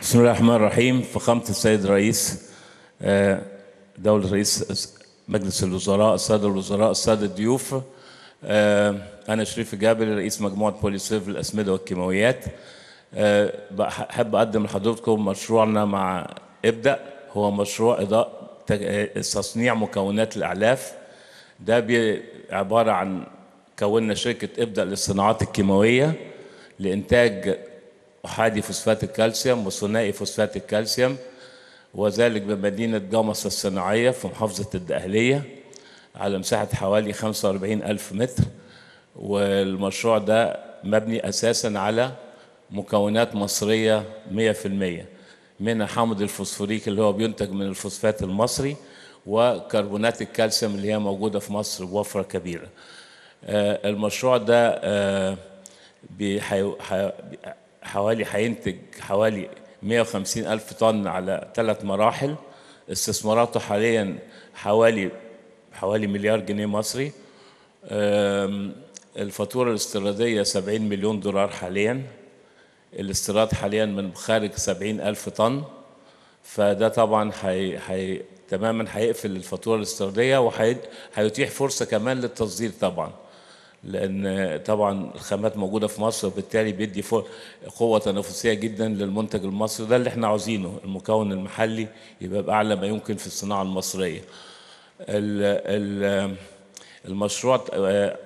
بسم الله الرحمن الرحيم فخامة السيد الرئيس آه، دولة رئيس مجلس الوزراء السادة الوزراء السادة الضيوف آه، أنا شريف جابر رئيس مجموعة بوليسيف الأسمدة والكيماويات آه، أحب أقدم لحضرتكم مشروعنا مع ابدأ هو مشروع إضاءة تصنيع مكونات الأعلاف ده عبارة عن كوننا شركة ابدأ للصناعات الكيماوية لإنتاج أحادي فوسفات الكالسيوم وثنائي فوسفات الكالسيوم وذلك بمدينة جمص الصناعية في محافظة الدقهلية على مساحة حوالي 45 ألف متر والمشروع ده مبني أساسا على مكونات مصرية 100% منها حامض الفوسفوريك اللي هو بينتج من الفوسفات المصري وكربونات الكالسيوم اللي هي موجودة في مصر بوفرة كبيرة آه، المشروع ده آه، حوالي هينتج حوالي 150 ألف طن على ثلاث مراحل استثماراته حاليا حوالي حوالي مليار جنيه مصري الفاتورة الاستيرادية 70 مليون دولار حاليا الاستيراد حاليا من خارج 70 ألف طن فده طبعا حي... حي... تماما هيقفل الفاتورة الاستيرادية وهيتيح فرصة كمان للتصدير طبعا لان طبعا الخامات موجوده في مصر وبالتالي بيدي قوه تنافسيه جدا للمنتج المصري ده اللي احنا عاوزينه المكون المحلي يبقى باعلى ما يمكن في الصناعه المصريه المشروع آه،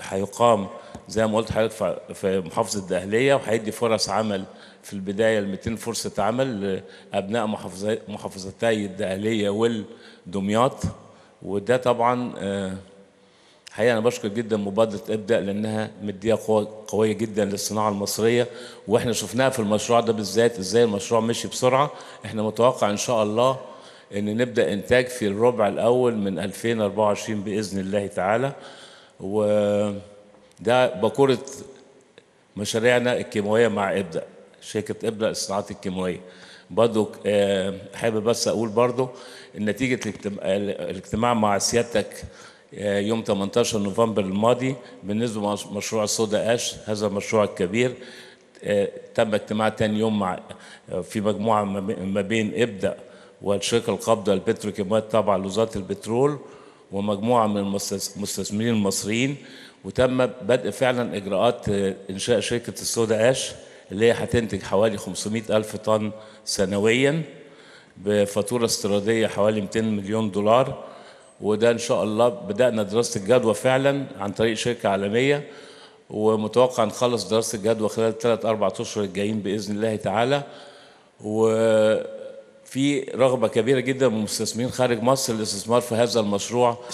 هيقام زي ما قلت حضرتك في محافظه الدهليه وهيدي فرص عمل في البدايه ال 200 فرصه عمل لابناء محافظتي الدهليه والدمياط وده طبعا آه، الحقيقه انا بشكر جدا مبادره ابدا لانها مديه قوه قويه جدا للصناعه المصريه واحنا شفناها في المشروع ده بالذات ازاي المشروع مشي بسرعه احنا متوقع ان شاء الله ان نبدا انتاج في الربع الاول من 2024 باذن الله تعالى وده باكوره مشاريعنا الكيماويه مع ابدا شركه ابدا للصناعات الكيماويه برضو آه، حابب بس اقول برضو نتيجه الاجتماع مع سيادتك آه، يوم 18 نوفمبر الماضي بالنسبة لمشروع صودا أش هذا المشروع الكبير آه، تم اجتماع تاني يوم مع آه، في مجموعة ما بين إبدأ والشركة القابضة للبتروكيماويات تابعة لوزارة البترول ومجموعة من المستثمرين المصريين وتم بدء فعلا إجراءات إنشاء شركة الصودا أش اللي هي هتنتج حوالي 500 ألف طن سنويا بفاتورة استيرادية حوالي 200 مليون دولار وده ان شاء الله بدانا دراسه الجدوى فعلا عن طريق شركه عالميه ومتوقع نخلص دراسه الجدوى خلال الثلاث اربع اشهر الجايين باذن الله تعالى وفي رغبه كبيره جدا من مستثمرين خارج مصر للاستثمار في هذا المشروع